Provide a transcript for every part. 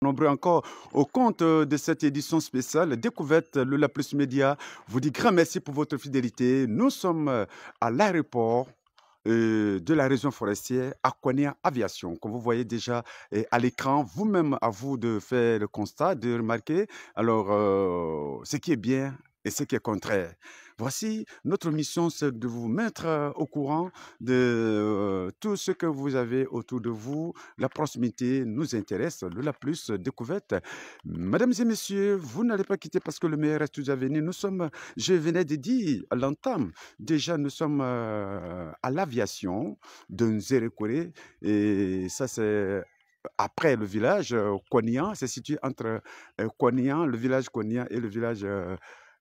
Nombreux encore au compte euh, de cette édition spéciale découverte le La Plus Média. Vous dit grand merci pour votre fidélité. Nous sommes euh, à l'aéroport euh, de la région forestière Aquania Aviation. Comme vous voyez déjà à l'écran, vous-même à vous de faire le constat, de remarquer. Alors, ce qui est bien et ce qui est contraire. Voici, notre mission, c'est de vous mettre euh, au courant de euh, tout ce que vous avez autour de vous. La proximité nous intéresse, le la plus découverte. Mesdames et messieurs, vous n'allez pas quitter parce que le meilleur est toujours à venir. Nous sommes, je venais de dire à l'entame, déjà nous sommes euh, à l'aviation de Nzerekore et ça c'est après le village Konian, c'est situé entre Konian, le village Konian et le village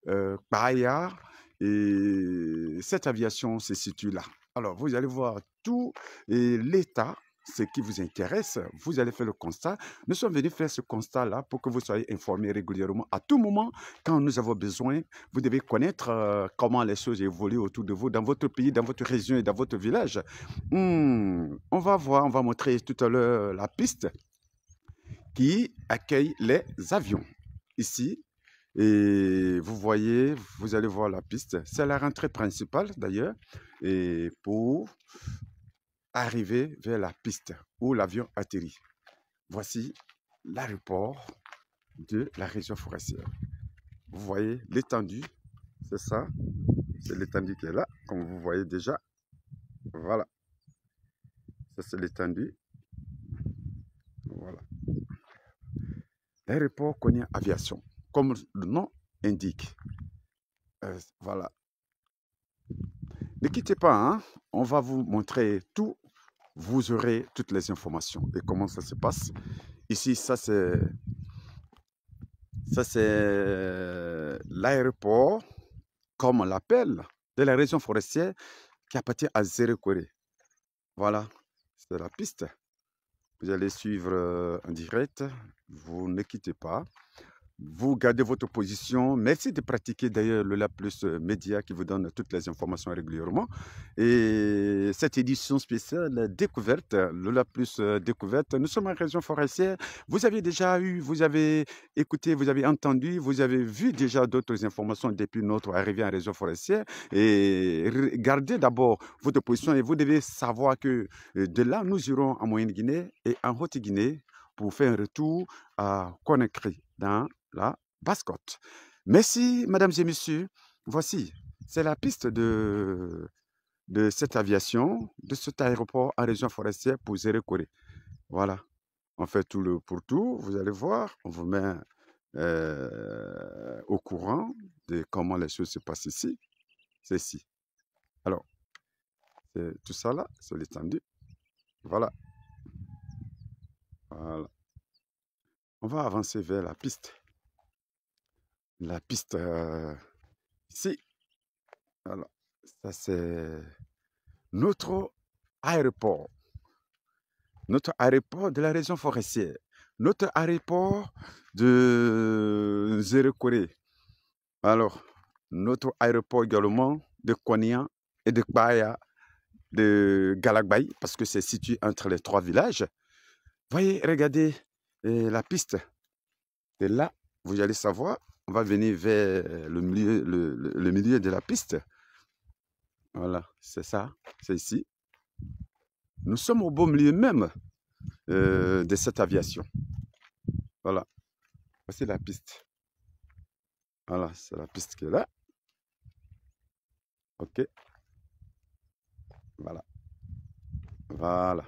euh, par ailleurs. Et cette aviation se situe là. Alors, vous allez voir tout l'état, ce qui vous intéresse. Vous allez faire le constat. Nous sommes venus faire ce constat-là pour que vous soyez informés régulièrement. À tout moment, quand nous avons besoin, vous devez connaître euh, comment les choses évoluent autour de vous, dans votre pays, dans votre région et dans votre village. Hmm, on va voir, on va montrer tout à l'heure la piste qui accueille les avions. Ici, et vous voyez, vous allez voir la piste. C'est la rentrée principale d'ailleurs. Et pour arriver vers la piste où l'avion atterrit. Voici l'aéroport de la région forestière. Vous voyez l'étendue, c'est ça, c'est l'étendue qui est là, comme vous voyez déjà. Voilà, ça c'est l'étendue. Voilà. L'aéroport connaît aviation le nom indique. Euh, voilà. Ne quittez pas, hein. on va vous montrer tout. Vous aurez toutes les informations et comment ça se passe. Ici, ça c'est ça c'est euh, l'aéroport, comme on l'appelle, de la région forestière qui appartient à Zérekoré. Voilà, c'est la piste. Vous allez suivre euh, en direct. Vous ne quittez pas. Vous gardez votre position. Merci de pratiquer d'ailleurs le La Plus euh, Média qui vous donne toutes les informations régulièrement. Et cette édition spéciale découverte, le La Plus euh, découverte, nous sommes en région forestière. Vous avez déjà eu, vous avez écouté, vous avez entendu, vous avez vu déjà d'autres informations depuis notre arrivée en région forestière. Et gardez d'abord votre position et vous devez savoir que euh, de là, nous irons en Moyenne-Guinée et en Haute-Guinée pour faire un retour à Conakry la bascotte. Merci, mesdames et messieurs. Voici, c'est la piste de, de cette aviation, de cet aéroport en région forestière pour Corée. Voilà, on fait tout le pour tout vous allez voir, on vous met euh, au courant de comment les choses se passent ici. C'est ici. Alors, c'est tout ça là, c'est l'étendue. Voilà. Voilà. On va avancer vers la piste la piste ici. Alors, ça c'est notre aéroport. Notre aéroport de la région forestière. Notre aéroport de zéro Alors, notre aéroport également de Konya et de Kbaya, de Galagbaï, parce que c'est situé entre les trois villages. Voyez, regardez la piste. Et là, vous allez savoir on va venir vers le milieu, de la piste. Voilà, c'est ça, c'est ici. Nous sommes au beau milieu même euh, de cette aviation. Voilà, voici la piste. Voilà, c'est la piste qui est là. OK. Voilà. Voilà.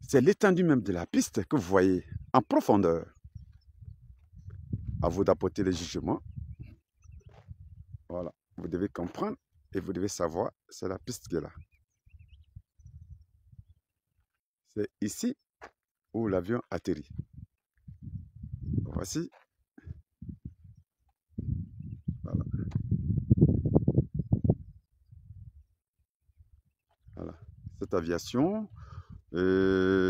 C'est l'étendue même de la piste que vous voyez en profondeur vous d'apporter les jugements. Voilà, vous devez comprendre et vous devez savoir, c'est la piste qui est là. C'est ici où l'avion atterrit. Voici. Voilà. Voilà. Cette aviation, euh,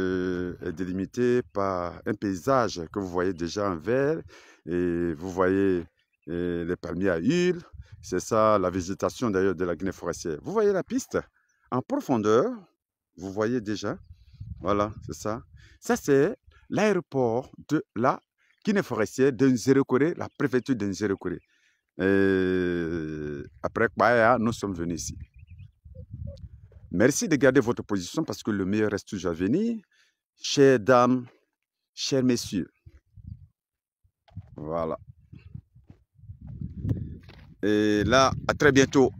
est euh, délimité par un paysage que vous voyez déjà en vert. Et vous voyez euh, les palmiers à huile. C'est ça la végétation d'ailleurs de la Guinée forestière. Vous voyez la piste en profondeur. Vous voyez déjà. Voilà, c'est ça. Ça, c'est l'aéroport de la Guinée forestière de N'Zero-Korea. la préfecture de Nzérekoré. après nous sommes venus ici. Merci de garder votre position parce que le meilleur reste toujours à venir chères dames, chers messieurs. Voilà. Et là, à très bientôt.